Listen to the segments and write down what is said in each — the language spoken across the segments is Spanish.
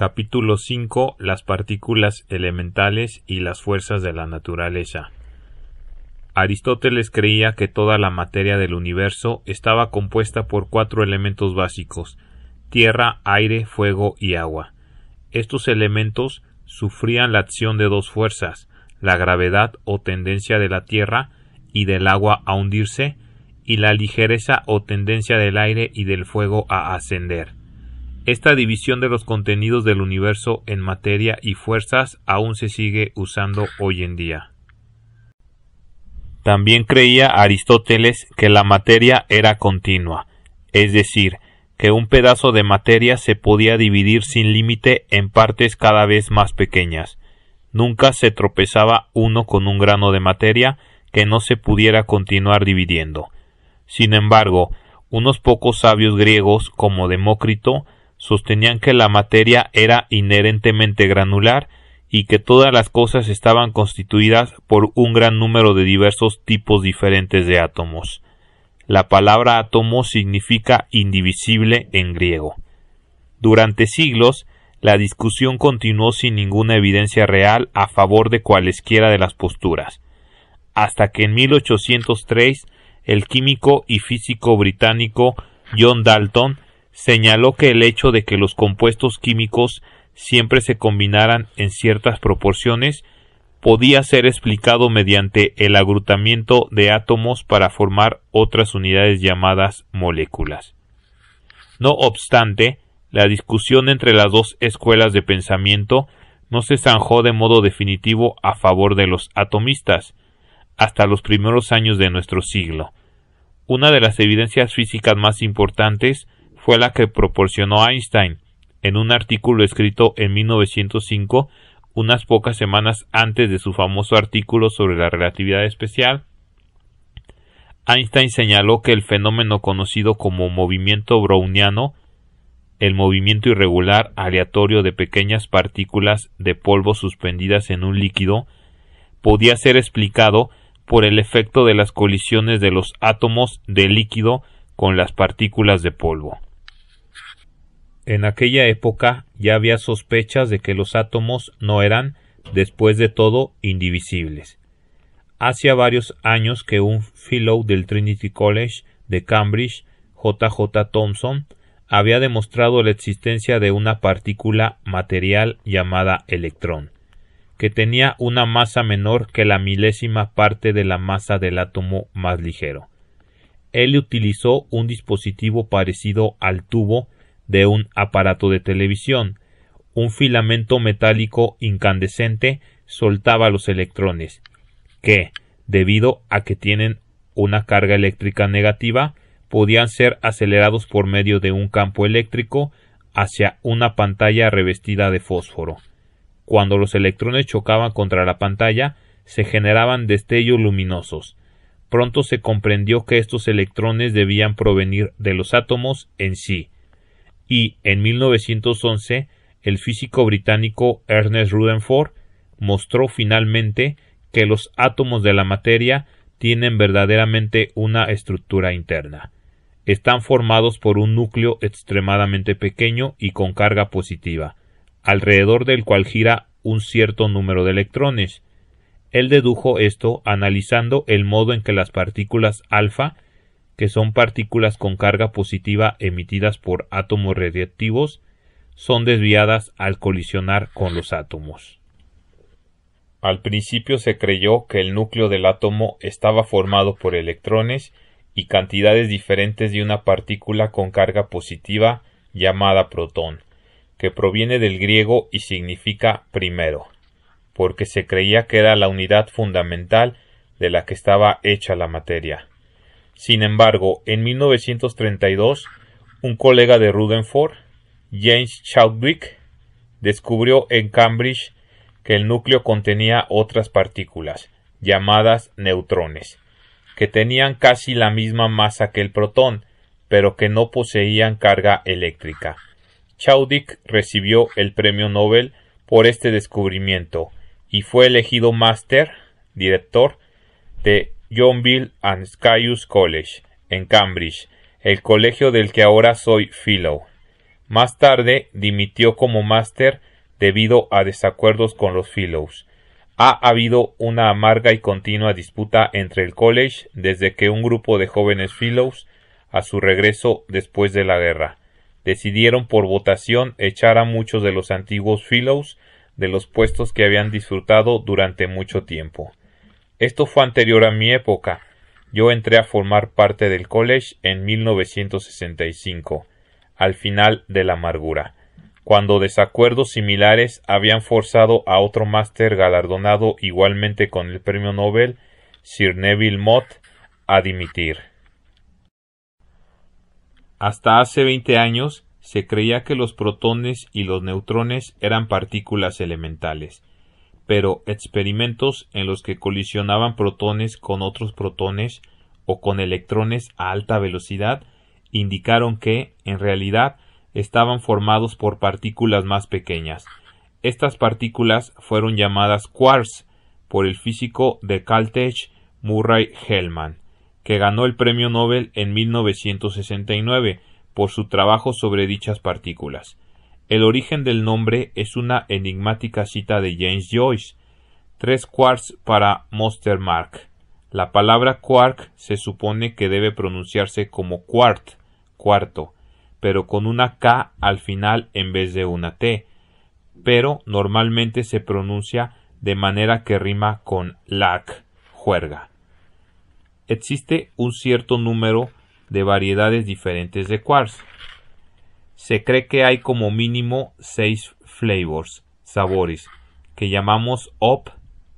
Capítulo 5 Las partículas elementales y las fuerzas de la naturaleza. Aristóteles creía que toda la materia del universo estaba compuesta por cuatro elementos básicos tierra, aire, fuego y agua. Estos elementos sufrían la acción de dos fuerzas, la gravedad o tendencia de la tierra y del agua a hundirse, y la ligereza o tendencia del aire y del fuego a ascender. Esta división de los contenidos del universo en materia y fuerzas aún se sigue usando hoy en día. También creía Aristóteles que la materia era continua, es decir, que un pedazo de materia se podía dividir sin límite en partes cada vez más pequeñas. Nunca se tropezaba uno con un grano de materia que no se pudiera continuar dividiendo. Sin embargo, unos pocos sabios griegos como Demócrito sostenían que la materia era inherentemente granular y que todas las cosas estaban constituidas por un gran número de diversos tipos diferentes de átomos. La palabra átomo significa indivisible en griego. Durante siglos, la discusión continuó sin ninguna evidencia real a favor de cualesquiera de las posturas, hasta que en 1803 el químico y físico británico John Dalton señaló que el hecho de que los compuestos químicos siempre se combinaran en ciertas proporciones podía ser explicado mediante el agrupamiento de átomos para formar otras unidades llamadas moléculas. No obstante, la discusión entre las dos escuelas de pensamiento no se zanjó de modo definitivo a favor de los atomistas hasta los primeros años de nuestro siglo. Una de las evidencias físicas más importantes fue la que proporcionó Einstein en un artículo escrito en 1905, unas pocas semanas antes de su famoso artículo sobre la relatividad especial. Einstein señaló que el fenómeno conocido como movimiento browniano, el movimiento irregular aleatorio de pequeñas partículas de polvo suspendidas en un líquido, podía ser explicado por el efecto de las colisiones de los átomos de líquido con las partículas de polvo. En aquella época ya había sospechas de que los átomos no eran, después de todo, indivisibles. Hacía varios años que un fellow del Trinity College de Cambridge, J.J. Thomson, había demostrado la existencia de una partícula material llamada electrón, que tenía una masa menor que la milésima parte de la masa del átomo más ligero. Él utilizó un dispositivo parecido al tubo de un aparato de televisión. Un filamento metálico incandescente soltaba los electrones, que, debido a que tienen una carga eléctrica negativa, podían ser acelerados por medio de un campo eléctrico hacia una pantalla revestida de fósforo. Cuando los electrones chocaban contra la pantalla, se generaban destellos luminosos. Pronto se comprendió que estos electrones debían provenir de los átomos en sí, y en 1911 el físico británico Ernest Rutherford mostró finalmente que los átomos de la materia tienen verdaderamente una estructura interna. Están formados por un núcleo extremadamente pequeño y con carga positiva, alrededor del cual gira un cierto número de electrones. Él dedujo esto analizando el modo en que las partículas alfa que son partículas con carga positiva emitidas por átomos radiactivos, son desviadas al colisionar con los átomos. Al principio se creyó que el núcleo del átomo estaba formado por electrones y cantidades diferentes de una partícula con carga positiva llamada protón, que proviene del griego y significa primero, porque se creía que era la unidad fundamental de la que estaba hecha la materia. Sin embargo, en 1932, un colega de Rutherford, James Chadwick, descubrió en Cambridge que el núcleo contenía otras partículas, llamadas neutrones, que tenían casi la misma masa que el protón, pero que no poseían carga eléctrica. Chadwick recibió el premio Nobel por este descubrimiento y fue elegido máster, director de Johnville and Caius College, en Cambridge, el colegio del que ahora soy fellow. Más tarde dimitió como máster debido a desacuerdos con los fellows. Ha habido una amarga y continua disputa entre el college desde que un grupo de jóvenes fellows, a su regreso después de la guerra, decidieron por votación echar a muchos de los antiguos fellows de los puestos que habían disfrutado durante mucho tiempo. Esto fue anterior a mi época. Yo entré a formar parte del college en 1965, al final de la amargura, cuando desacuerdos similares habían forzado a otro máster galardonado igualmente con el premio Nobel, Sir Neville Mott, a dimitir. Hasta hace 20 años se creía que los protones y los neutrones eran partículas elementales, pero experimentos en los que colisionaban protones con otros protones o con electrones a alta velocidad indicaron que, en realidad, estaban formados por partículas más pequeñas. Estas partículas fueron llamadas quarks por el físico de Caltech Murray Hellman, que ganó el premio Nobel en 1969 por su trabajo sobre dichas partículas. El origen del nombre es una enigmática cita de James Joyce, tres quarts para Mark. La palabra quark se supone que debe pronunciarse como quart, cuarto, pero con una K al final en vez de una T, pero normalmente se pronuncia de manera que rima con lac, juerga. Existe un cierto número de variedades diferentes de quarks, se cree que hay como mínimo seis flavors, sabores, que llamamos up,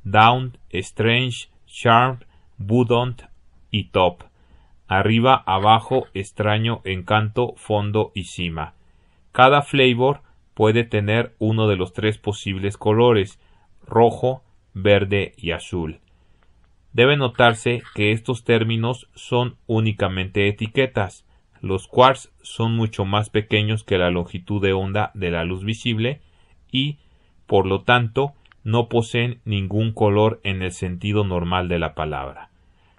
down, strange, charm, budont y top. Arriba, abajo, extraño, encanto, fondo y cima. Cada flavor puede tener uno de los tres posibles colores, rojo, verde y azul. Debe notarse que estos términos son únicamente etiquetas, los quarks son mucho más pequeños que la longitud de onda de la luz visible y, por lo tanto, no poseen ningún color en el sentido normal de la palabra.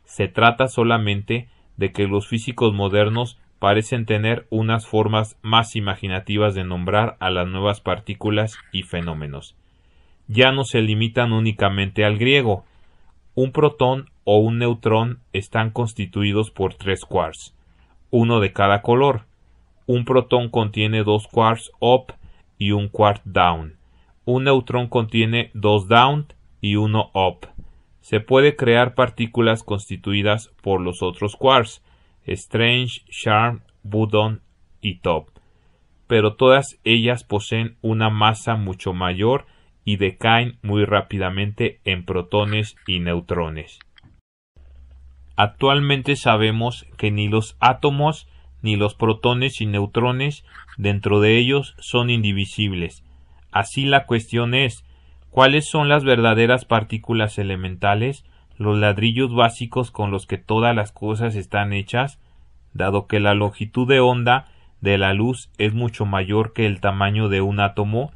Se trata solamente de que los físicos modernos parecen tener unas formas más imaginativas de nombrar a las nuevas partículas y fenómenos. Ya no se limitan únicamente al griego. Un protón o un neutrón están constituidos por tres quarks, uno de cada color. Un protón contiene dos quarks up y un quark down. Un neutrón contiene dos down y uno up. Se puede crear partículas constituidas por los otros quarks, Strange, Charm, Budon y Top. Pero todas ellas poseen una masa mucho mayor y decaen muy rápidamente en protones y neutrones. Actualmente sabemos que ni los átomos ni los protones y neutrones dentro de ellos son indivisibles. Así la cuestión es ¿cuáles son las verdaderas partículas elementales, los ladrillos básicos con los que todas las cosas están hechas? Dado que la longitud de onda de la luz es mucho mayor que el tamaño de un átomo,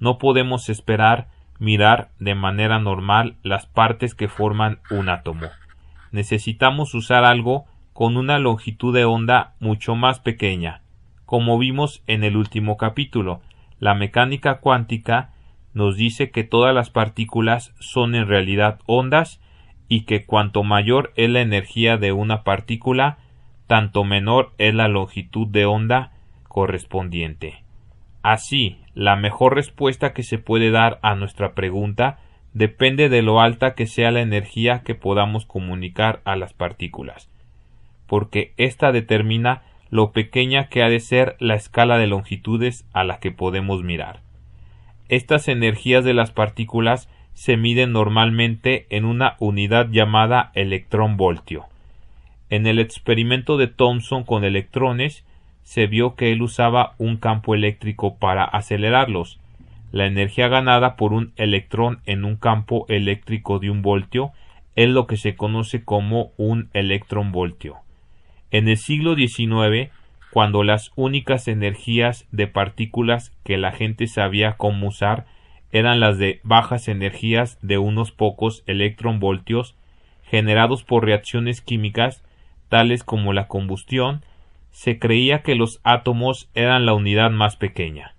no podemos esperar mirar de manera normal las partes que forman un átomo necesitamos usar algo con una longitud de onda mucho más pequeña. Como vimos en el último capítulo, la mecánica cuántica nos dice que todas las partículas son en realidad ondas y que cuanto mayor es la energía de una partícula, tanto menor es la longitud de onda correspondiente. Así, la mejor respuesta que se puede dar a nuestra pregunta depende de lo alta que sea la energía que podamos comunicar a las partículas, porque ésta determina lo pequeña que ha de ser la escala de longitudes a la que podemos mirar. Estas energías de las partículas se miden normalmente en una unidad llamada electrón voltio. En el experimento de Thomson con electrones se vio que él usaba un campo eléctrico para acelerarlos, la energía ganada por un electrón en un campo eléctrico de un voltio es lo que se conoce como un electronvoltio. En el siglo XIX, cuando las únicas energías de partículas que la gente sabía cómo usar eran las de bajas energías de unos pocos electronvoltios generados por reacciones químicas tales como la combustión, se creía que los átomos eran la unidad más pequeña.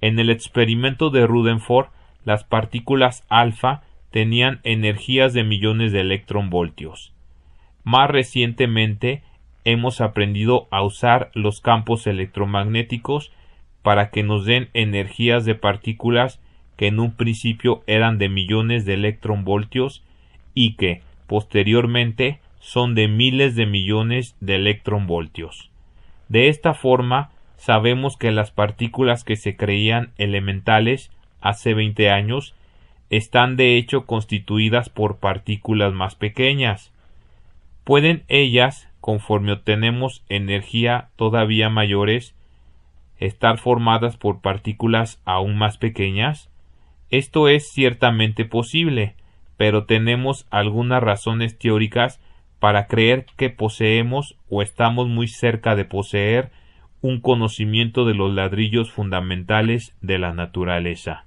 En el experimento de Rutherford, las partículas alfa tenían energías de millones de electronvoltios. Más recientemente, hemos aprendido a usar los campos electromagnéticos para que nos den energías de partículas que en un principio eran de millones de electronvoltios y que, posteriormente, son de miles de millones de electronvoltios. De esta forma, sabemos que las partículas que se creían elementales hace 20 años están de hecho constituidas por partículas más pequeñas. Pueden ellas, conforme obtenemos energía todavía mayores, estar formadas por partículas aún más pequeñas? Esto es ciertamente posible, pero tenemos algunas razones teóricas para creer que poseemos o estamos muy cerca de poseer un conocimiento de los ladrillos fundamentales de la naturaleza.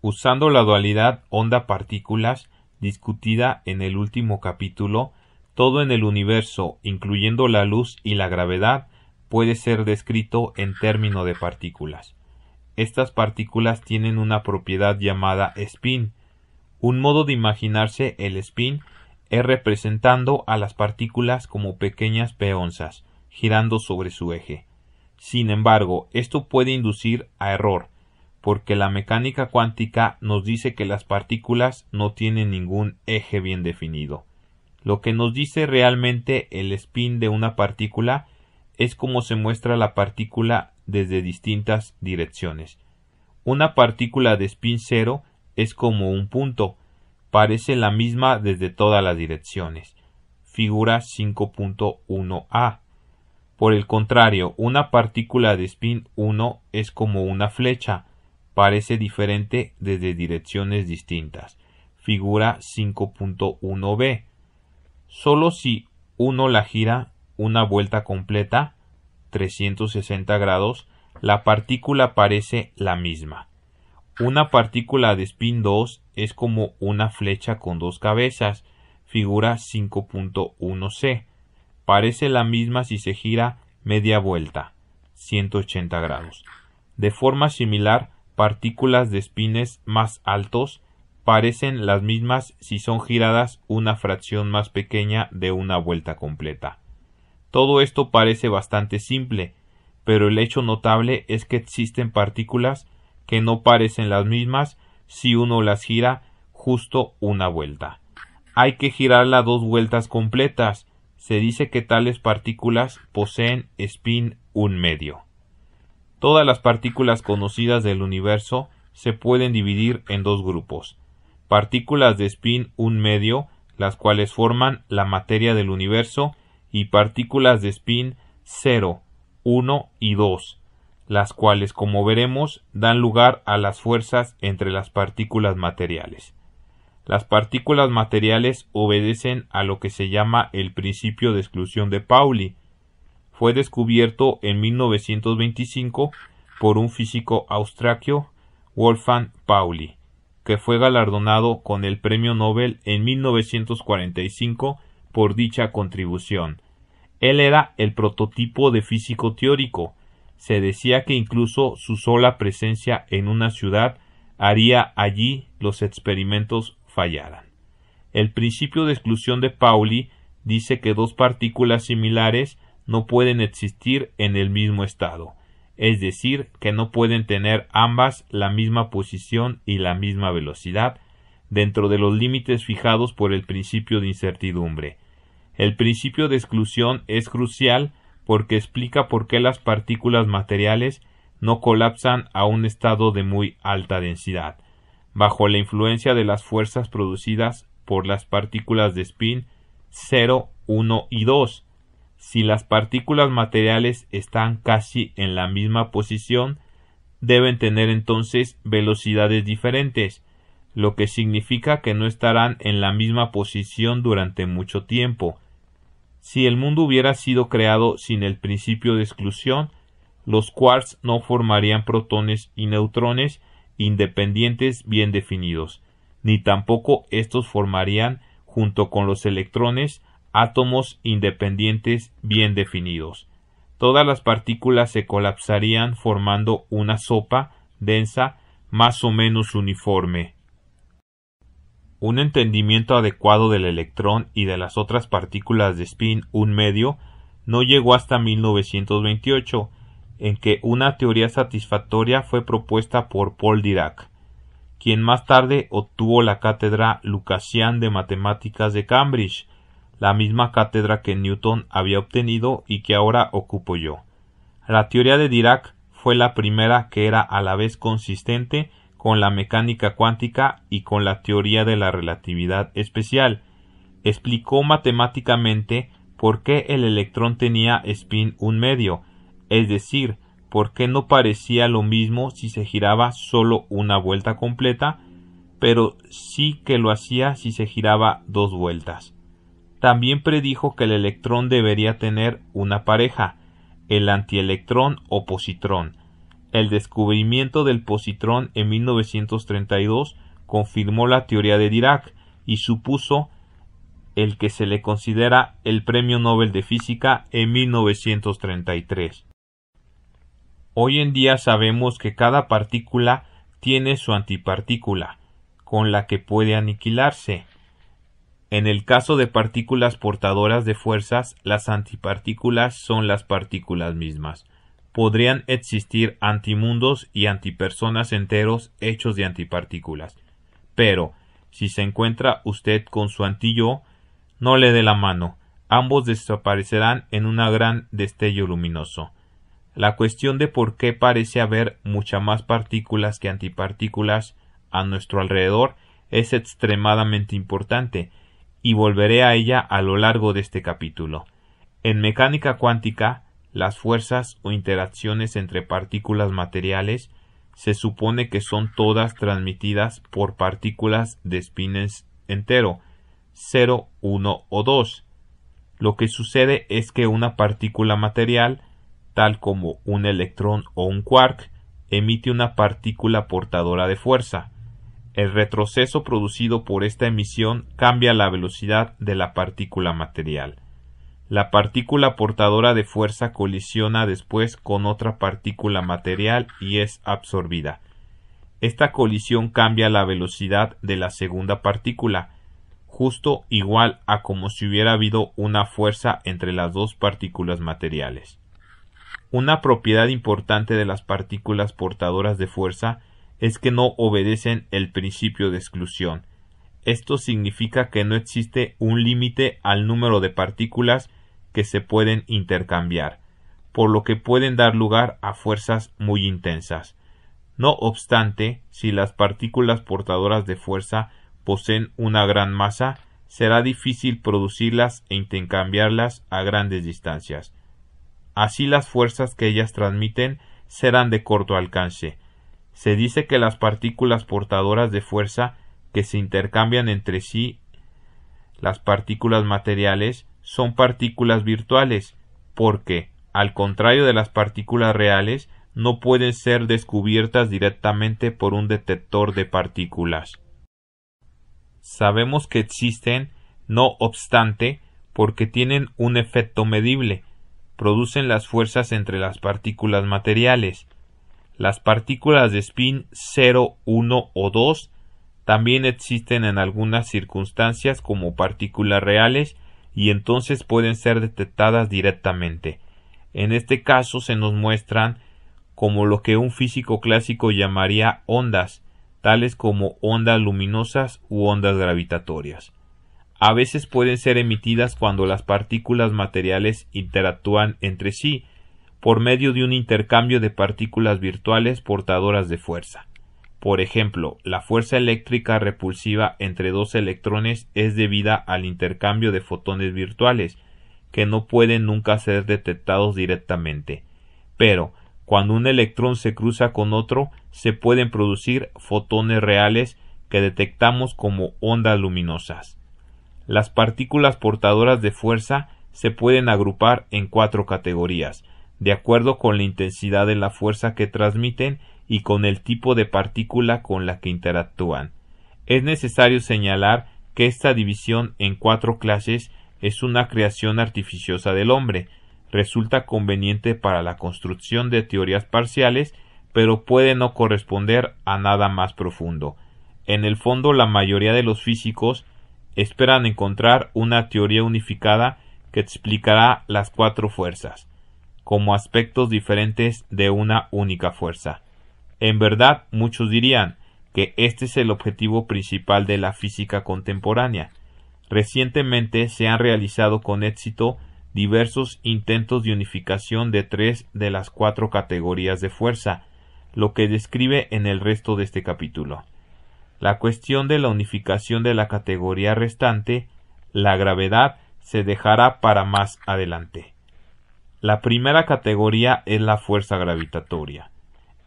Usando la dualidad onda-partículas discutida en el último capítulo, todo en el universo, incluyendo la luz y la gravedad, puede ser descrito en términos de partículas. Estas partículas tienen una propiedad llamada spin. Un modo de imaginarse el spin es representando a las partículas como pequeñas peonzas, girando sobre su eje. Sin embargo, esto puede inducir a error, porque la mecánica cuántica nos dice que las partículas no tienen ningún eje bien definido. Lo que nos dice realmente el spin de una partícula es cómo se muestra la partícula desde distintas direcciones. Una partícula de spin cero es como un punto, parece la misma desde todas las direcciones. Figura 5.1a. Por el contrario, una partícula de spin 1 es como una flecha, parece diferente desde direcciones distintas. Figura 5.1b. Solo si uno la gira una vuelta completa, 360 grados, la partícula parece la misma. Una partícula de spin 2 es como una flecha con dos cabezas, figura 5.1c Parece la misma si se gira media vuelta, 180 grados. De forma similar, partículas de espines más altos parecen las mismas si son giradas una fracción más pequeña de una vuelta completa. Todo esto parece bastante simple, pero el hecho notable es que existen partículas que no parecen las mismas si uno las gira justo una vuelta. Hay que girarla dos vueltas completas se dice que tales partículas poseen spin un medio. Todas las partículas conocidas del universo se pueden dividir en dos grupos partículas de spin un medio, las cuales forman la materia del universo, y partículas de spin 0, 1 y 2, las cuales, como veremos, dan lugar a las fuerzas entre las partículas materiales. Las partículas materiales obedecen a lo que se llama el principio de exclusión de Pauli. Fue descubierto en 1925 por un físico austriaco, Wolfgang Pauli, que fue galardonado con el Premio Nobel en 1945 por dicha contribución. Él era el prototipo de físico teórico. Se decía que incluso su sola presencia en una ciudad haría allí los experimentos fallaran. El principio de exclusión de Pauli dice que dos partículas similares no pueden existir en el mismo estado, es decir, que no pueden tener ambas la misma posición y la misma velocidad, dentro de los límites fijados por el principio de incertidumbre. El principio de exclusión es crucial porque explica por qué las partículas materiales no colapsan a un estado de muy alta densidad, bajo la influencia de las fuerzas producidas por las partículas de spin 0, 1 y 2. Si las partículas materiales están casi en la misma posición, deben tener entonces velocidades diferentes, lo que significa que no estarán en la misma posición durante mucho tiempo. Si el mundo hubiera sido creado sin el principio de exclusión, los quarks no formarían protones y neutrones, independientes bien definidos, ni tampoco estos formarían, junto con los electrones, átomos independientes bien definidos. Todas las partículas se colapsarían formando una sopa densa más o menos uniforme. Un entendimiento adecuado del electrón y de las otras partículas de spin un medio no llegó hasta 1928, en que una teoría satisfactoria fue propuesta por Paul Dirac, quien más tarde obtuvo la cátedra Lucasian de Matemáticas de Cambridge, la misma cátedra que Newton había obtenido y que ahora ocupo yo. La teoría de Dirac fue la primera que era a la vez consistente con la mecánica cuántica y con la teoría de la relatividad especial. Explicó matemáticamente por qué el electrón tenía spin un medio, es decir, ¿por qué no parecía lo mismo si se giraba solo una vuelta completa, pero sí que lo hacía si se giraba dos vueltas? También predijo que el electrón debería tener una pareja, el antielectrón o positrón. El descubrimiento del positrón en 1932 confirmó la teoría de Dirac y supuso el que se le considera el Premio Nobel de Física en 1933. Hoy en día sabemos que cada partícula tiene su antipartícula, con la que puede aniquilarse. En el caso de partículas portadoras de fuerzas, las antipartículas son las partículas mismas. Podrían existir antimundos y antipersonas enteros hechos de antipartículas. Pero, si se encuentra usted con su antillo, no le dé la mano. Ambos desaparecerán en un gran destello luminoso la cuestión de por qué parece haber mucha más partículas que antipartículas a nuestro alrededor es extremadamente importante, y volveré a ella a lo largo de este capítulo. En mecánica cuántica, las fuerzas o interacciones entre partículas materiales se supone que son todas transmitidas por partículas de spin entero, 0, 1 o 2. Lo que sucede es que una partícula material tal como un electrón o un quark, emite una partícula portadora de fuerza. El retroceso producido por esta emisión cambia la velocidad de la partícula material. La partícula portadora de fuerza colisiona después con otra partícula material y es absorbida. Esta colisión cambia la velocidad de la segunda partícula, justo igual a como si hubiera habido una fuerza entre las dos partículas materiales. Una propiedad importante de las partículas portadoras de fuerza es que no obedecen el principio de exclusión. Esto significa que no existe un límite al número de partículas que se pueden intercambiar, por lo que pueden dar lugar a fuerzas muy intensas. No obstante, si las partículas portadoras de fuerza poseen una gran masa, será difícil producirlas e intercambiarlas a grandes distancias. Así las fuerzas que ellas transmiten serán de corto alcance. Se dice que las partículas portadoras de fuerza que se intercambian entre sí las partículas materiales son partículas virtuales, porque, al contrario de las partículas reales, no pueden ser descubiertas directamente por un detector de partículas. Sabemos que existen, no obstante, porque tienen un efecto medible, producen las fuerzas entre las partículas materiales. Las partículas de spin 0, 1 o 2 también existen en algunas circunstancias como partículas reales y entonces pueden ser detectadas directamente. En este caso se nos muestran como lo que un físico clásico llamaría ondas, tales como ondas luminosas u ondas gravitatorias a veces pueden ser emitidas cuando las partículas materiales interactúan entre sí por medio de un intercambio de partículas virtuales portadoras de fuerza. Por ejemplo, la fuerza eléctrica repulsiva entre dos electrones es debida al intercambio de fotones virtuales, que no pueden nunca ser detectados directamente. Pero, cuando un electrón se cruza con otro, se pueden producir fotones reales que detectamos como ondas luminosas. Las partículas portadoras de fuerza se pueden agrupar en cuatro categorías, de acuerdo con la intensidad de la fuerza que transmiten y con el tipo de partícula con la que interactúan. Es necesario señalar que esta división en cuatro clases es una creación artificiosa del hombre, resulta conveniente para la construcción de teorías parciales, pero puede no corresponder a nada más profundo. En el fondo la mayoría de los físicos esperan encontrar una teoría unificada que explicará las cuatro fuerzas, como aspectos diferentes de una única fuerza. En verdad, muchos dirían que este es el objetivo principal de la física contemporánea. Recientemente se han realizado con éxito diversos intentos de unificación de tres de las cuatro categorías de fuerza, lo que describe en el resto de este capítulo. La cuestión de la unificación de la categoría restante, la gravedad, se dejará para más adelante. La primera categoría es la fuerza gravitatoria.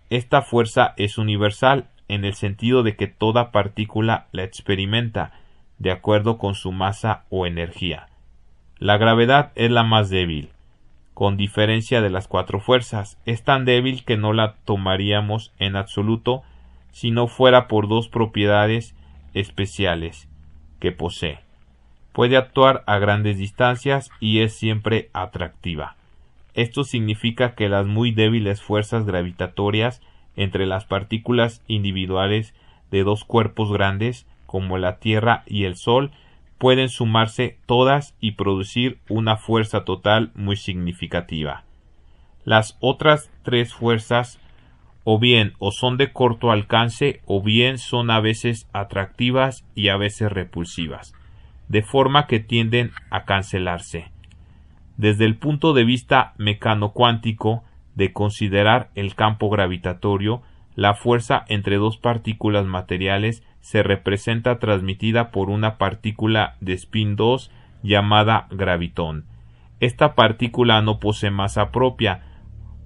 Esta fuerza es universal en el sentido de que toda partícula la experimenta de acuerdo con su masa o energía. La gravedad es la más débil. Con diferencia de las cuatro fuerzas, es tan débil que no la tomaríamos en absoluto si no fuera por dos propiedades especiales que posee. Puede actuar a grandes distancias y es siempre atractiva. Esto significa que las muy débiles fuerzas gravitatorias entre las partículas individuales de dos cuerpos grandes como la Tierra y el Sol pueden sumarse todas y producir una fuerza total muy significativa. Las otras tres fuerzas o bien o son de corto alcance o bien son a veces atractivas y a veces repulsivas, de forma que tienden a cancelarse. Desde el punto de vista mecano cuántico de considerar el campo gravitatorio, la fuerza entre dos partículas materiales se representa transmitida por una partícula de spin 2 llamada gravitón. Esta partícula no posee masa propia,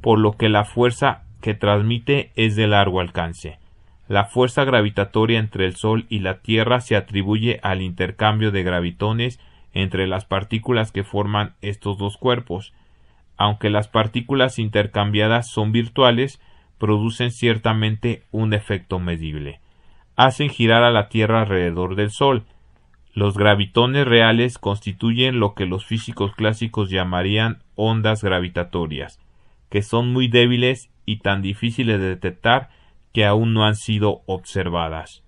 por lo que la fuerza que transmite es de largo alcance. La fuerza gravitatoria entre el Sol y la Tierra se atribuye al intercambio de gravitones entre las partículas que forman estos dos cuerpos. Aunque las partículas intercambiadas son virtuales, producen ciertamente un efecto medible. Hacen girar a la Tierra alrededor del Sol. Los gravitones reales constituyen lo que los físicos clásicos llamarían ondas gravitatorias, que son muy débiles y tan difíciles de detectar que aún no han sido observadas.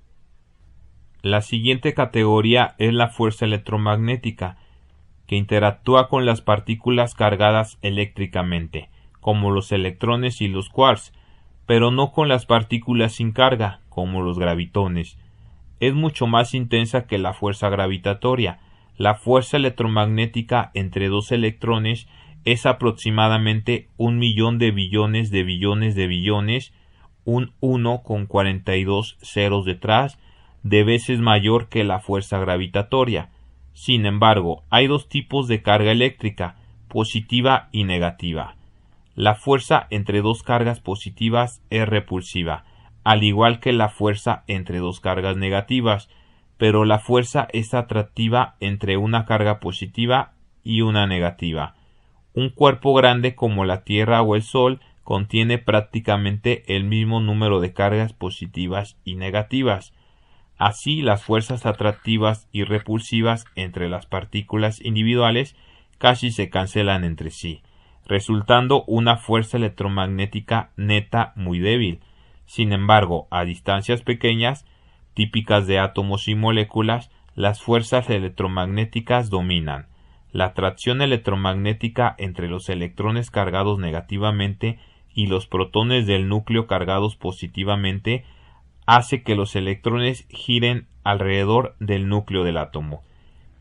La siguiente categoría es la fuerza electromagnética, que interactúa con las partículas cargadas eléctricamente, como los electrones y los quarks, pero no con las partículas sin carga, como los gravitones. Es mucho más intensa que la fuerza gravitatoria. La fuerza electromagnética entre dos electrones es aproximadamente un millón de billones de billones de billones, un 1 con 42 ceros detrás, de veces mayor que la fuerza gravitatoria. Sin embargo, hay dos tipos de carga eléctrica, positiva y negativa. La fuerza entre dos cargas positivas es repulsiva, al igual que la fuerza entre dos cargas negativas, pero la fuerza es atractiva entre una carga positiva y una negativa. Un cuerpo grande como la Tierra o el Sol contiene prácticamente el mismo número de cargas positivas y negativas. Así, las fuerzas atractivas y repulsivas entre las partículas individuales casi se cancelan entre sí, resultando una fuerza electromagnética neta muy débil. Sin embargo, a distancias pequeñas, típicas de átomos y moléculas, las fuerzas electromagnéticas dominan la atracción electromagnética entre los electrones cargados negativamente y los protones del núcleo cargados positivamente hace que los electrones giren alrededor del núcleo del átomo,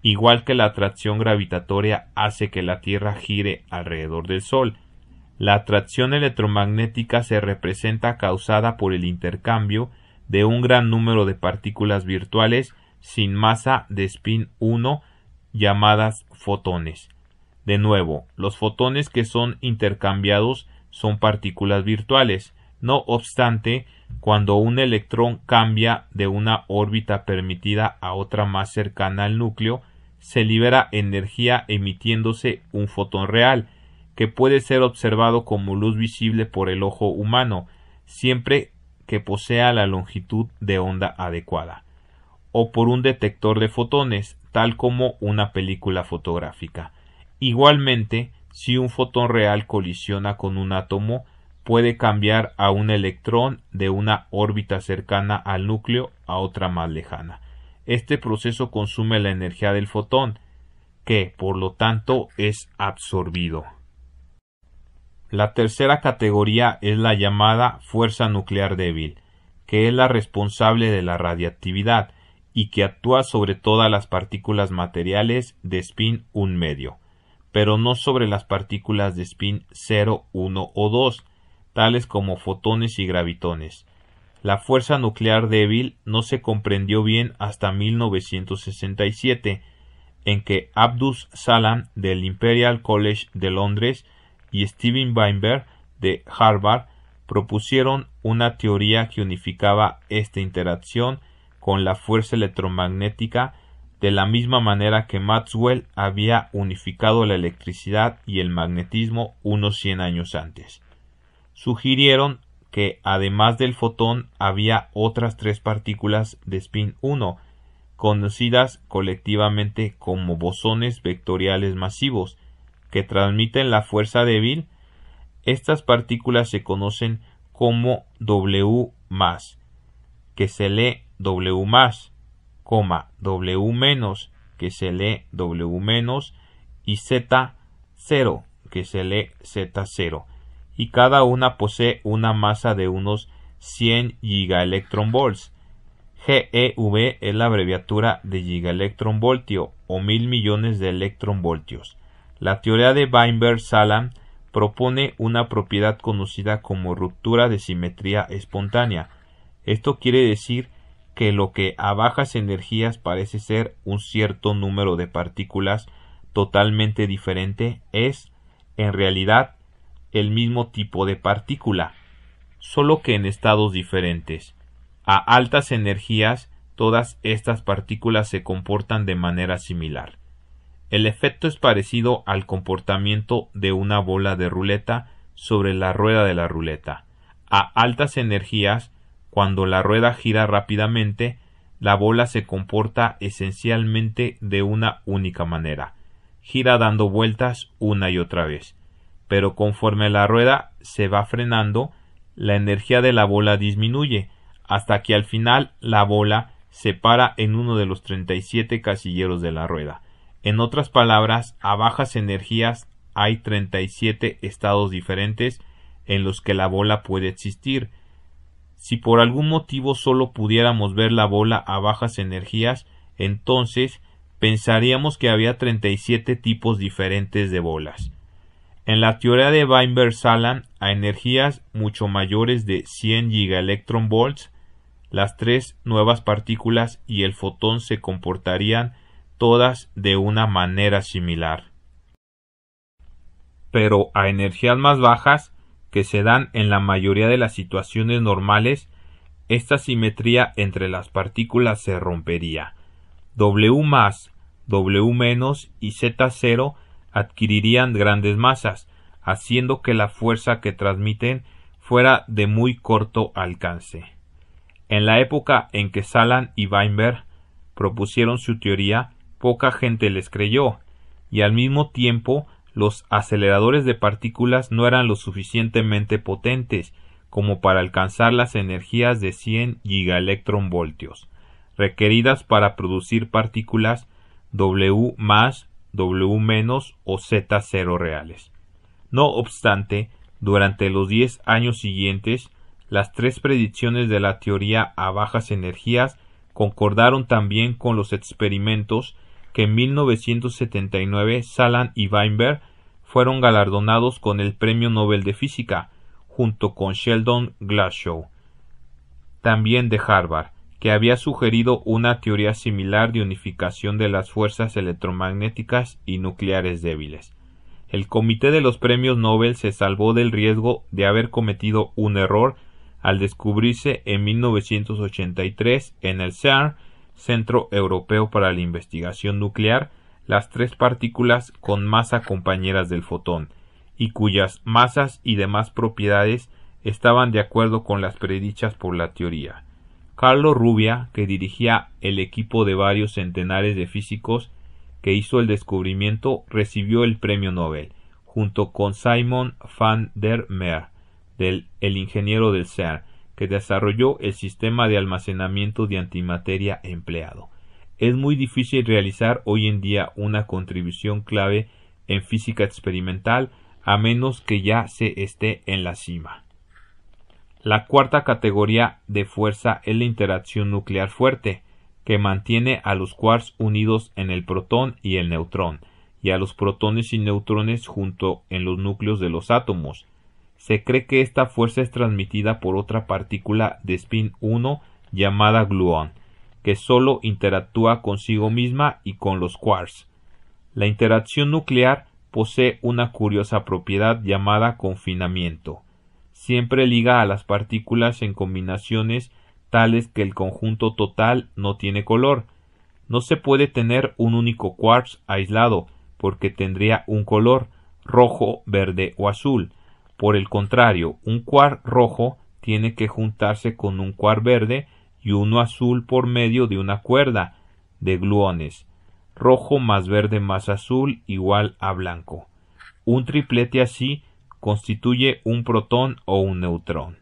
igual que la atracción gravitatoria hace que la Tierra gire alrededor del Sol. La atracción electromagnética se representa causada por el intercambio de un gran número de partículas virtuales sin masa de spin 1 llamadas fotones. De nuevo, los fotones que son intercambiados son partículas virtuales. No obstante, cuando un electrón cambia de una órbita permitida a otra más cercana al núcleo, se libera energía emitiéndose un fotón real, que puede ser observado como luz visible por el ojo humano, siempre que posea la longitud de onda adecuada, o por un detector de fotones, tal como una película fotográfica. Igualmente, si un fotón real colisiona con un átomo, puede cambiar a un electrón de una órbita cercana al núcleo a otra más lejana. Este proceso consume la energía del fotón, que, por lo tanto, es absorbido. La tercera categoría es la llamada fuerza nuclear débil, que es la responsable de la radiactividad, y que actúa sobre todas las partículas materiales de spin 1 medio, pero no sobre las partículas de spin 0, 1 o 2, tales como fotones y gravitones. La fuerza nuclear débil no se comprendió bien hasta 1967, en que Abdus Salam del Imperial College de Londres y Steven Weinberg de Harvard propusieron una teoría que unificaba esta interacción con la fuerza electromagnética de la misma manera que Maxwell había unificado la electricidad y el magnetismo unos 100 años antes. Sugirieron que además del fotón había otras tres partículas de spin 1, conocidas colectivamente como bosones vectoriales masivos, que transmiten la fuerza débil, estas partículas se conocen como W, que se lee W más, coma, W menos, que se lee W y Z0, que se lee Z0. Y cada una posee una masa de unos 100 gigaelectronvolts. GeV es la abreviatura de gigaelectronvoltio o mil millones de electronvoltios. La teoría de Weinberg-Salam propone una propiedad conocida como ruptura de simetría espontánea. Esto quiere decir que lo que a bajas energías parece ser un cierto número de partículas totalmente diferente es, en realidad, el mismo tipo de partícula, solo que en estados diferentes. A altas energías, todas estas partículas se comportan de manera similar. El efecto es parecido al comportamiento de una bola de ruleta sobre la rueda de la ruleta. A altas energías, cuando la rueda gira rápidamente, la bola se comporta esencialmente de una única manera. Gira dando vueltas una y otra vez. Pero conforme la rueda se va frenando, la energía de la bola disminuye, hasta que al final la bola se para en uno de los 37 casilleros de la rueda. En otras palabras, a bajas energías hay 37 estados diferentes en los que la bola puede existir, si por algún motivo solo pudiéramos ver la bola a bajas energías, entonces pensaríamos que había 37 tipos diferentes de bolas. En la teoría de Weinberg-Salam, a energías mucho mayores de 100 volts las tres nuevas partículas y el fotón se comportarían todas de una manera similar. Pero a energías más bajas, que se dan en la mayoría de las situaciones normales, esta simetría entre las partículas se rompería. W más, W menos y Z0 adquirirían grandes masas, haciendo que la fuerza que transmiten fuera de muy corto alcance. En la época en que Salan y Weinberg propusieron su teoría, poca gente les creyó, y al mismo tiempo los aceleradores de partículas no eran lo suficientemente potentes como para alcanzar las energías de 100 gigaelectronvoltios requeridas para producir partículas W W o Z0 reales. No obstante, durante los 10 años siguientes, las tres predicciones de la teoría a bajas energías concordaron también con los experimentos que en 1979 Saland y Weinberg fueron galardonados con el Premio Nobel de Física, junto con Sheldon Glashow, también de Harvard, que había sugerido una teoría similar de unificación de las fuerzas electromagnéticas y nucleares débiles. El Comité de los Premios Nobel se salvó del riesgo de haber cometido un error al descubrirse en 1983 en el CERN Centro Europeo para la Investigación Nuclear las tres partículas con masa compañeras del fotón, y cuyas masas y demás propiedades estaban de acuerdo con las predichas por la teoría. Carlos Rubia, que dirigía el equipo de varios centenares de físicos que hizo el descubrimiento, recibió el premio Nobel, junto con Simon van der Meer, del, el ingeniero del CERN, que desarrolló el sistema de almacenamiento de antimateria empleado. Es muy difícil realizar hoy en día una contribución clave en física experimental a menos que ya se esté en la cima. La cuarta categoría de fuerza es la interacción nuclear fuerte, que mantiene a los quarks unidos en el protón y el neutrón, y a los protones y neutrones junto en los núcleos de los átomos, se cree que esta fuerza es transmitida por otra partícula de spin 1 llamada gluón, que solo interactúa consigo misma y con los quarks. La interacción nuclear posee una curiosa propiedad llamada confinamiento. Siempre liga a las partículas en combinaciones tales que el conjunto total no tiene color. No se puede tener un único quarks aislado, porque tendría un color rojo, verde o azul. Por el contrario, un quark rojo tiene que juntarse con un quark verde y uno azul por medio de una cuerda de gluones. Rojo más verde más azul igual a blanco. Un triplete así constituye un protón o un neutrón.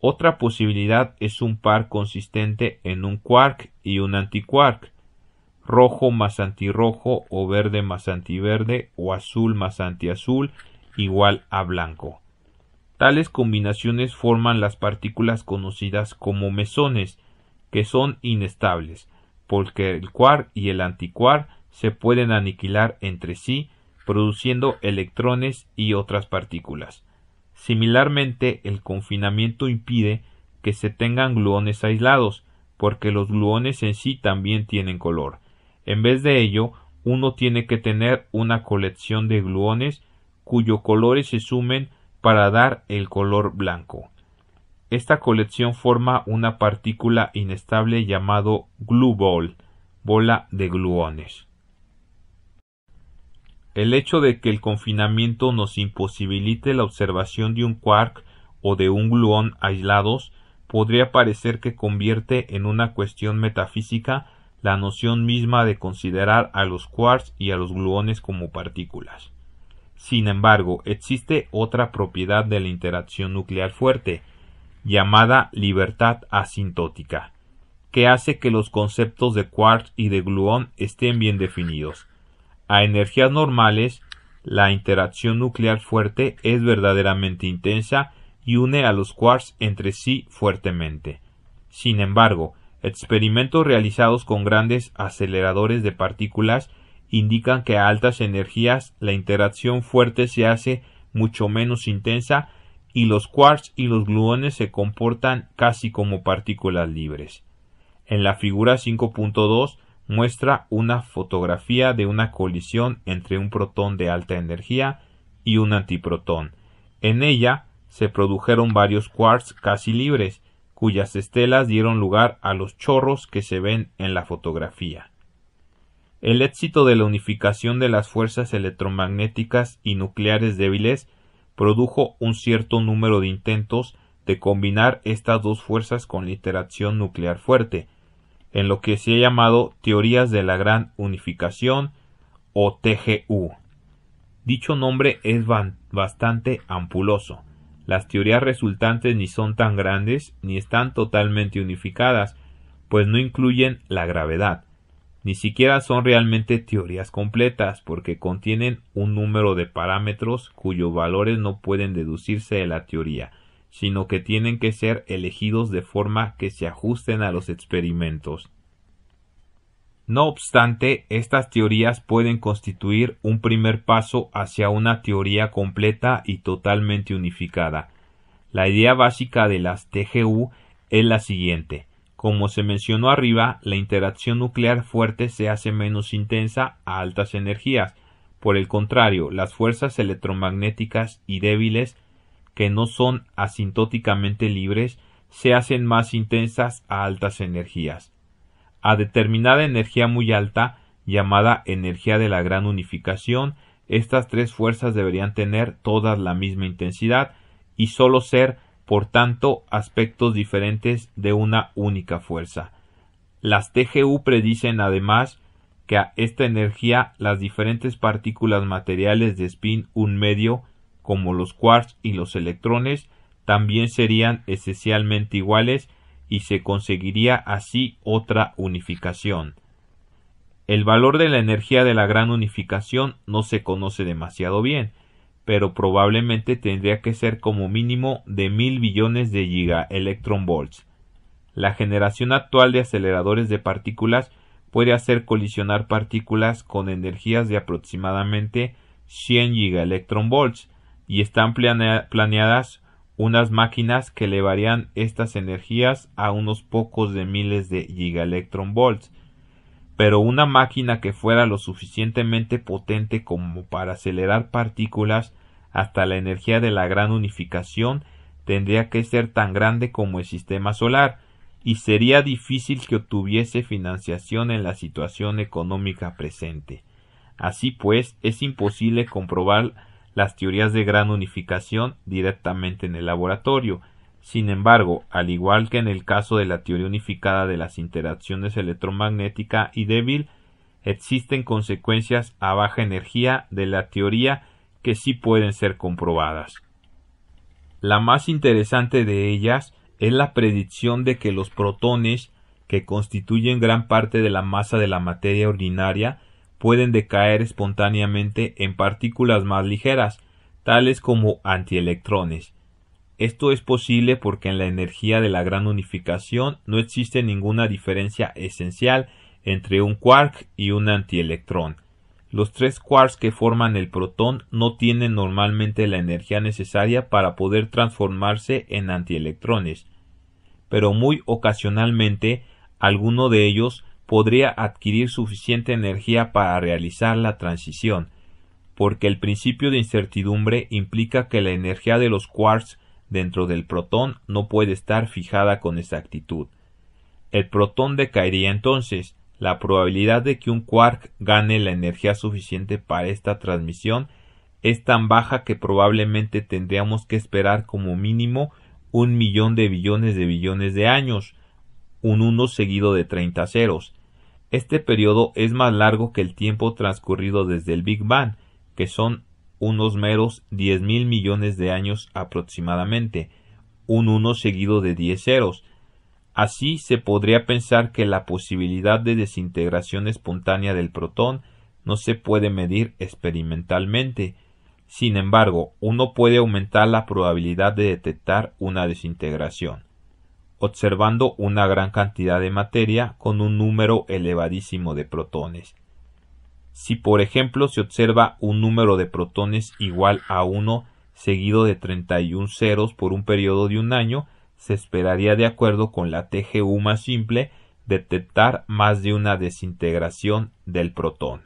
Otra posibilidad es un par consistente en un quark y un antiquark, rojo más antirrojo o verde más antiverde o azul más antiazul igual a blanco. Tales combinaciones forman las partículas conocidas como mesones, que son inestables, porque el quark y el antiquark se pueden aniquilar entre sí, produciendo electrones y otras partículas. Similarmente, el confinamiento impide que se tengan gluones aislados, porque los gluones en sí también tienen color. En vez de ello, uno tiene que tener una colección de gluones cuyo colores se sumen para dar el color blanco. Esta colección forma una partícula inestable llamado glue bola de gluones. El hecho de que el confinamiento nos imposibilite la observación de un quark o de un gluón aislados podría parecer que convierte en una cuestión metafísica la noción misma de considerar a los quarks y a los gluones como partículas. Sin embargo, existe otra propiedad de la interacción nuclear fuerte, llamada libertad asintótica, que hace que los conceptos de quarks y de gluón estén bien definidos. A energías normales, la interacción nuclear fuerte es verdaderamente intensa y une a los quarks entre sí fuertemente. Sin embargo, experimentos realizados con grandes aceleradores de partículas indican que a altas energías la interacción fuerte se hace mucho menos intensa y los quarks y los gluones se comportan casi como partículas libres. En la figura 5.2 muestra una fotografía de una colisión entre un protón de alta energía y un antiprotón. En ella se produjeron varios quarks casi libres, cuyas estelas dieron lugar a los chorros que se ven en la fotografía. El éxito de la unificación de las fuerzas electromagnéticas y nucleares débiles produjo un cierto número de intentos de combinar estas dos fuerzas con la interacción nuclear fuerte, en lo que se ha llamado teorías de la gran unificación o TGU. Dicho nombre es bastante ampuloso. Las teorías resultantes ni son tan grandes ni están totalmente unificadas, pues no incluyen la gravedad ni siquiera son realmente teorías completas porque contienen un número de parámetros cuyos valores no pueden deducirse de la teoría, sino que tienen que ser elegidos de forma que se ajusten a los experimentos. No obstante, estas teorías pueden constituir un primer paso hacia una teoría completa y totalmente unificada. La idea básica de las TGU es la siguiente. Como se mencionó arriba, la interacción nuclear fuerte se hace menos intensa a altas energías. Por el contrario, las fuerzas electromagnéticas y débiles que no son asintóticamente libres se hacen más intensas a altas energías. A determinada energía muy alta, llamada energía de la gran unificación, estas tres fuerzas deberían tener todas la misma intensidad y solo ser por tanto, aspectos diferentes de una única fuerza. Las TGU predicen además que a esta energía las diferentes partículas materiales de spin un medio, como los quarks y los electrones, también serían esencialmente iguales y se conseguiría así otra unificación. El valor de la energía de la gran unificación no se conoce demasiado bien, pero probablemente tendría que ser como mínimo de mil billones de volts La generación actual de aceleradores de partículas puede hacer colisionar partículas con energías de aproximadamente 100 volts y están planeadas unas máquinas que elevarían estas energías a unos pocos de miles de gigaelectronvolts volts pero una máquina que fuera lo suficientemente potente como para acelerar partículas hasta la energía de la gran unificación tendría que ser tan grande como el sistema solar, y sería difícil que obtuviese financiación en la situación económica presente. Así pues, es imposible comprobar las teorías de gran unificación directamente en el laboratorio, sin embargo, al igual que en el caso de la teoría unificada de las interacciones electromagnética y débil, existen consecuencias a baja energía de la teoría que sí pueden ser comprobadas. La más interesante de ellas es la predicción de que los protones, que constituyen gran parte de la masa de la materia ordinaria, pueden decaer espontáneamente en partículas más ligeras, tales como antielectrones, esto es posible porque en la energía de la gran unificación no existe ninguna diferencia esencial entre un quark y un antielectrón. Los tres quarks que forman el protón no tienen normalmente la energía necesaria para poder transformarse en antielectrones, pero muy ocasionalmente alguno de ellos podría adquirir suficiente energía para realizar la transición, porque el principio de incertidumbre implica que la energía de los quarks dentro del protón no puede estar fijada con exactitud. El protón decaería entonces. La probabilidad de que un quark gane la energía suficiente para esta transmisión es tan baja que probablemente tendríamos que esperar como mínimo un millón de billones de billones de años, un 1 seguido de 30 ceros. Este periodo es más largo que el tiempo transcurrido desde el Big Bang, que son unos meros diez mil millones de años aproximadamente, un 1 seguido de 10 ceros. Así se podría pensar que la posibilidad de desintegración espontánea del protón no se puede medir experimentalmente. Sin embargo, uno puede aumentar la probabilidad de detectar una desintegración, observando una gran cantidad de materia con un número elevadísimo de protones. Si por ejemplo se observa un número de protones igual a 1 seguido de 31 ceros por un periodo de un año, se esperaría de acuerdo con la TGU más simple detectar más de una desintegración del protón.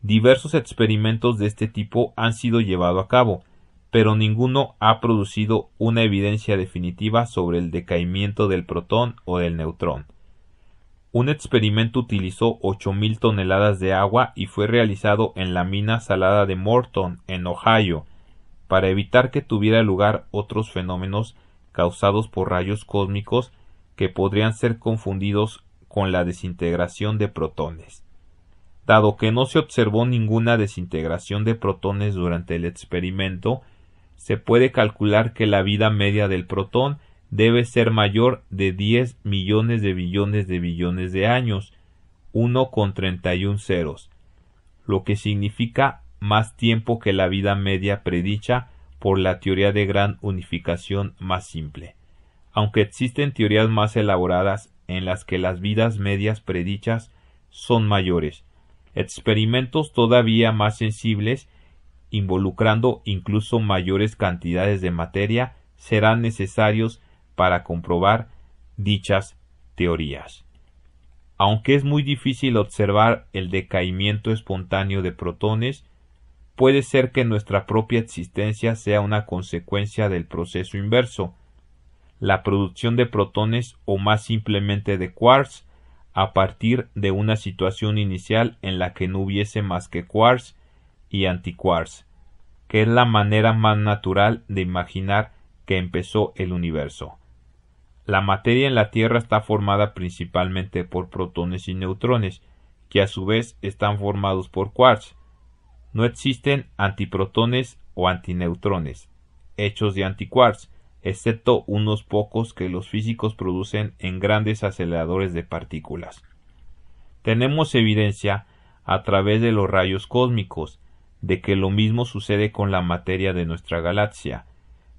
Diversos experimentos de este tipo han sido llevados a cabo, pero ninguno ha producido una evidencia definitiva sobre el decaimiento del protón o del neutrón. Un experimento utilizó 8.000 toneladas de agua y fue realizado en la mina salada de Morton, en Ohio, para evitar que tuviera lugar otros fenómenos causados por rayos cósmicos que podrían ser confundidos con la desintegración de protones. Dado que no se observó ninguna desintegración de protones durante el experimento, se puede calcular que la vida media del protón debe ser mayor de 10 millones de billones de billones de años, 1,31 con ceros, lo que significa más tiempo que la vida media predicha por la teoría de gran unificación más simple. Aunque existen teorías más elaboradas en las que las vidas medias predichas son mayores, experimentos todavía más sensibles involucrando incluso mayores cantidades de materia serán necesarios para comprobar dichas teorías. Aunque es muy difícil observar el decaimiento espontáneo de protones, puede ser que nuestra propia existencia sea una consecuencia del proceso inverso. La producción de protones o más simplemente de quarks a partir de una situación inicial en la que no hubiese más que quarks y antiquarks, que es la manera más natural de imaginar que empezó el universo. La materia en la Tierra está formada principalmente por protones y neutrones, que a su vez están formados por quarks. No existen antiprotones o antineutrones, hechos de antiquarks, excepto unos pocos que los físicos producen en grandes aceleradores de partículas. Tenemos evidencia a través de los rayos cósmicos de que lo mismo sucede con la materia de nuestra galaxia,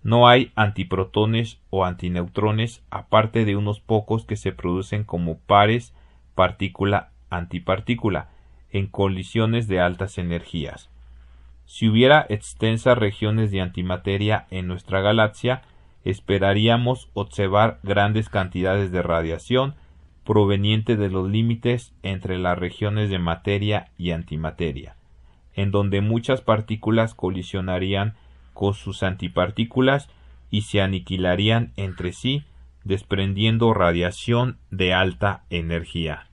no hay antiprotones o antineutrones aparte de unos pocos que se producen como pares partícula-antipartícula en colisiones de altas energías. Si hubiera extensas regiones de antimateria en nuestra galaxia, esperaríamos observar grandes cantidades de radiación proveniente de los límites entre las regiones de materia y antimateria, en donde muchas partículas colisionarían con sus antipartículas y se aniquilarían entre sí desprendiendo radiación de alta energía.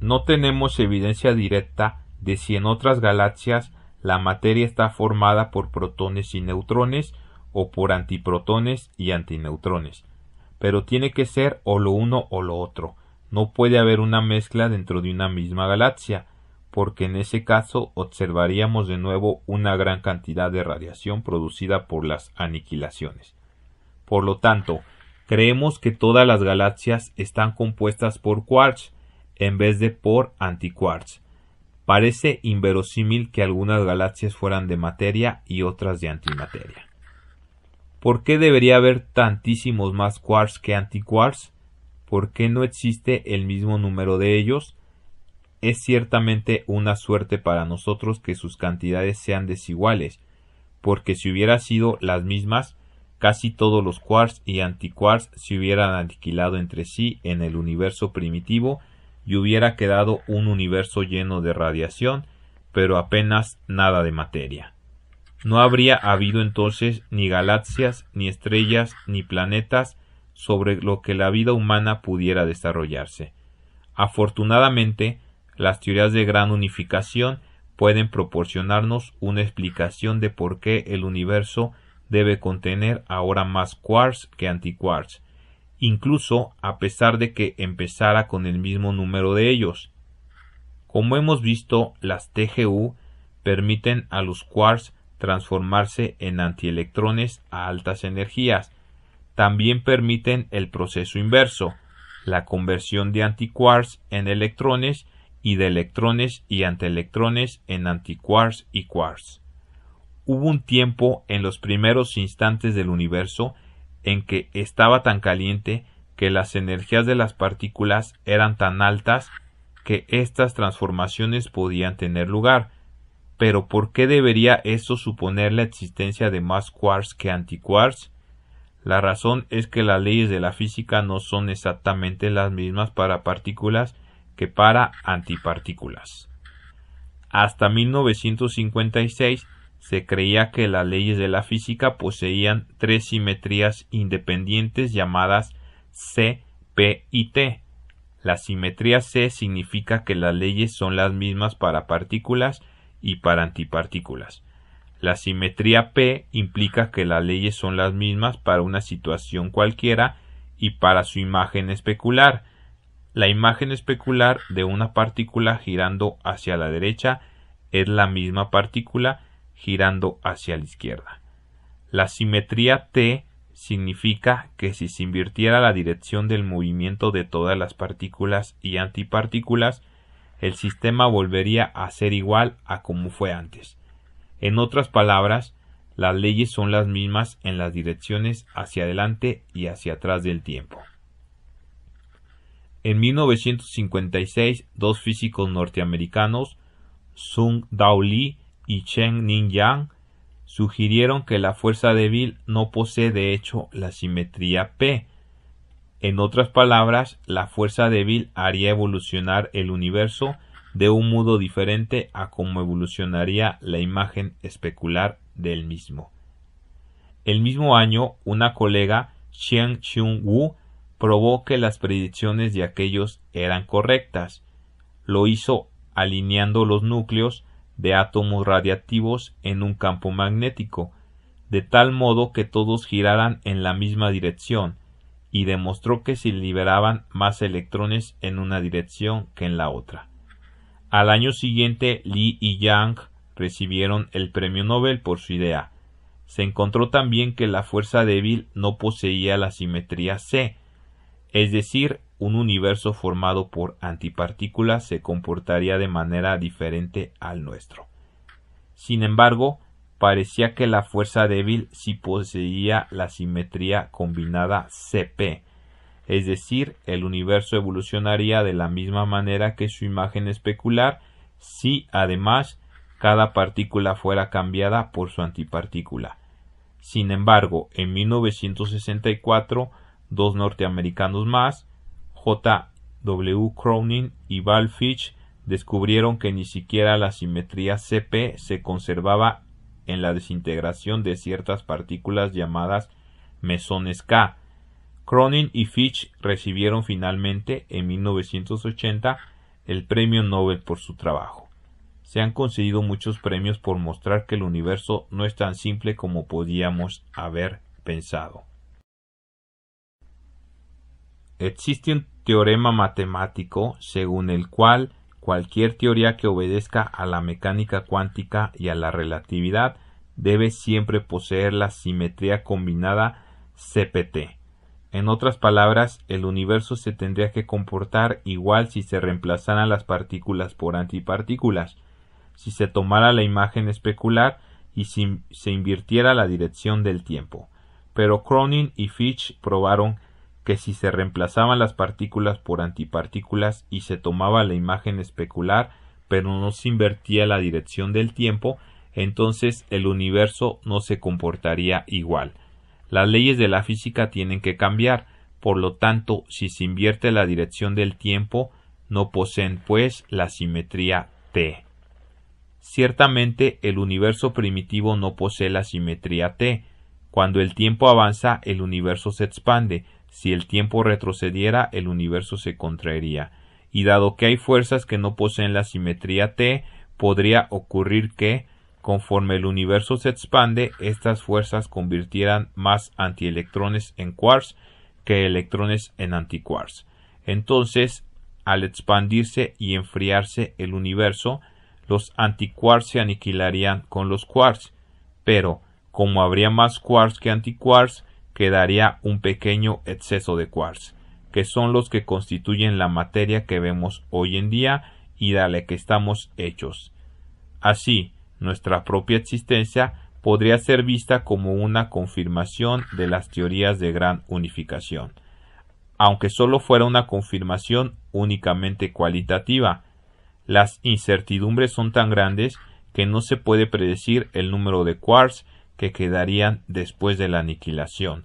No tenemos evidencia directa de si en otras galaxias la materia está formada por protones y neutrones o por antiprotones y antineutrones, pero tiene que ser o lo uno o lo otro. No puede haber una mezcla dentro de una misma galaxia, porque en ese caso observaríamos de nuevo una gran cantidad de radiación producida por las aniquilaciones. Por lo tanto, creemos que todas las galaxias están compuestas por quarks en vez de por antiquarks. Parece inverosímil que algunas galaxias fueran de materia y otras de antimateria. ¿Por qué debería haber tantísimos más quarks que antiquarks? ¿Por qué no existe el mismo número de ellos? Es ciertamente una suerte para nosotros que sus cantidades sean desiguales, porque si hubiera sido las mismas, casi todos los quarks y antiquarks se hubieran aniquilado entre sí en el universo primitivo y hubiera quedado un universo lleno de radiación, pero apenas nada de materia. No habría habido entonces ni galaxias, ni estrellas, ni planetas sobre lo que la vida humana pudiera desarrollarse. Afortunadamente, las teorías de gran unificación pueden proporcionarnos una explicación de por qué el universo debe contener ahora más quarks que antiquarks, incluso a pesar de que empezara con el mismo número de ellos. Como hemos visto, las TGU permiten a los quarks transformarse en antielectrones a altas energías. También permiten el proceso inverso, la conversión de antiquarks en electrones y de electrones y antielectrones en antiquarks y quarks. Hubo un tiempo en los primeros instantes del universo en que estaba tan caliente que las energías de las partículas eran tan altas que estas transformaciones podían tener lugar. Pero ¿por qué debería eso suponer la existencia de más quarks que antiquarks? La razón es que las leyes de la física no son exactamente las mismas para partículas que para antipartículas. Hasta 1956 se creía que las leyes de la física poseían tres simetrías independientes llamadas C, P y T. La simetría C significa que las leyes son las mismas para partículas y para antipartículas. La simetría P implica que las leyes son las mismas para una situación cualquiera y para su imagen especular, la imagen especular de una partícula girando hacia la derecha es la misma partícula girando hacia la izquierda. La simetría T significa que si se invirtiera la dirección del movimiento de todas las partículas y antipartículas, el sistema volvería a ser igual a como fue antes. En otras palabras, las leyes son las mismas en las direcciones hacia adelante y hacia atrás del tiempo. En 1956, dos físicos norteamericanos, Sung Dao Lee y Chen Ning Yang, sugirieron que la fuerza débil no posee de hecho la simetría P. En otras palabras, la fuerza débil haría evolucionar el universo de un modo diferente a como evolucionaría la imagen especular del mismo. El mismo año, una colega, Chen Chung Wu, probó que las predicciones de aquellos eran correctas. Lo hizo alineando los núcleos de átomos radiactivos en un campo magnético, de tal modo que todos giraran en la misma dirección, y demostró que se liberaban más electrones en una dirección que en la otra. Al año siguiente, Li y Yang recibieron el premio Nobel por su idea. Se encontró también que la fuerza débil no poseía la simetría C, es decir, un universo formado por antipartículas se comportaría de manera diferente al nuestro. Sin embargo, parecía que la fuerza débil sí poseía la simetría combinada CP, es decir, el universo evolucionaría de la misma manera que su imagen especular si, además, cada partícula fuera cambiada por su antipartícula. Sin embargo, en 1964 dos norteamericanos más, J. W. Cronin y Val Fitch descubrieron que ni siquiera la simetría CP se conservaba en la desintegración de ciertas partículas llamadas mesones K. Cronin y Fitch recibieron finalmente en 1980 el premio Nobel por su trabajo. Se han concedido muchos premios por mostrar que el universo no es tan simple como podíamos haber pensado. Existe un teorema matemático según el cual cualquier teoría que obedezca a la mecánica cuántica y a la relatividad debe siempre poseer la simetría combinada CPT. En otras palabras, el universo se tendría que comportar igual si se reemplazaran las partículas por antipartículas, si se tomara la imagen especular y si se invirtiera la dirección del tiempo. Pero Cronin y Fitch probaron que si se reemplazaban las partículas por antipartículas y se tomaba la imagen especular, pero no se invertía la dirección del tiempo, entonces el universo no se comportaría igual. Las leyes de la física tienen que cambiar, por lo tanto, si se invierte la dirección del tiempo, no poseen pues la simetría T. Ciertamente el universo primitivo no posee la simetría T. Cuando el tiempo avanza, el universo se expande, si el tiempo retrocediera, el universo se contraería. Y dado que hay fuerzas que no poseen la simetría T, podría ocurrir que, conforme el universo se expande, estas fuerzas convirtieran más antielectrones en quarks que electrones en antiquarks. Entonces, al expandirse y enfriarse el universo, los antiquarks se aniquilarían con los quarks, pero como habría más quarks que antiquarks, quedaría un pequeño exceso de quarks, que son los que constituyen la materia que vemos hoy en día y de la que estamos hechos. Así, nuestra propia existencia podría ser vista como una confirmación de las teorías de gran unificación, aunque solo fuera una confirmación únicamente cualitativa. Las incertidumbres son tan grandes que no se puede predecir el número de quarks que quedarían después de la aniquilación,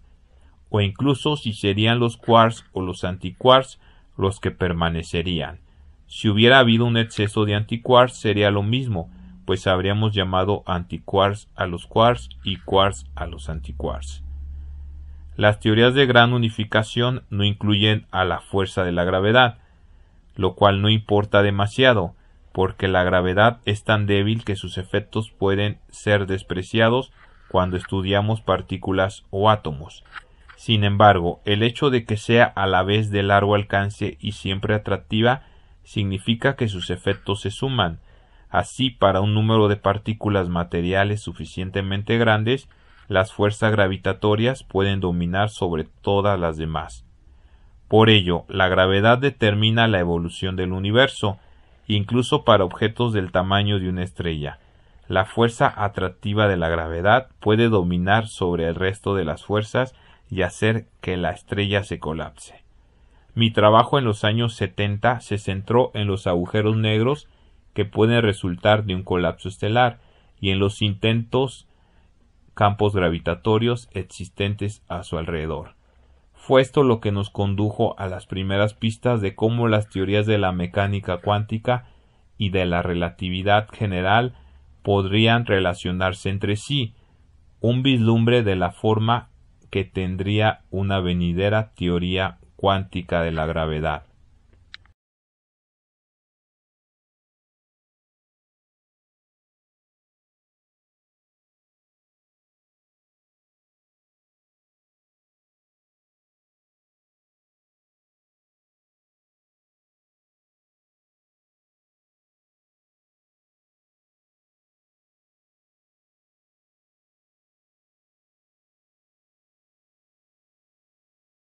o incluso si serían los quarks o los antiquarks los que permanecerían. Si hubiera habido un exceso de antiquarks sería lo mismo, pues habríamos llamado antiquarks a los quarks y quarks a los antiquarks. Las teorías de gran unificación no incluyen a la fuerza de la gravedad, lo cual no importa demasiado, porque la gravedad es tan débil que sus efectos pueden ser despreciados cuando estudiamos partículas o átomos. Sin embargo, el hecho de que sea a la vez de largo alcance y siempre atractiva significa que sus efectos se suman. Así, para un número de partículas materiales suficientemente grandes, las fuerzas gravitatorias pueden dominar sobre todas las demás. Por ello, la gravedad determina la evolución del universo, incluso para objetos del tamaño de una estrella. La fuerza atractiva de la gravedad puede dominar sobre el resto de las fuerzas y hacer que la estrella se colapse. Mi trabajo en los años 70 se centró en los agujeros negros que pueden resultar de un colapso estelar y en los intentos campos gravitatorios existentes a su alrededor. Fue esto lo que nos condujo a las primeras pistas de cómo las teorías de la mecánica cuántica y de la relatividad general podrían relacionarse entre sí, un vislumbre de la forma que tendría una venidera teoría cuántica de la gravedad.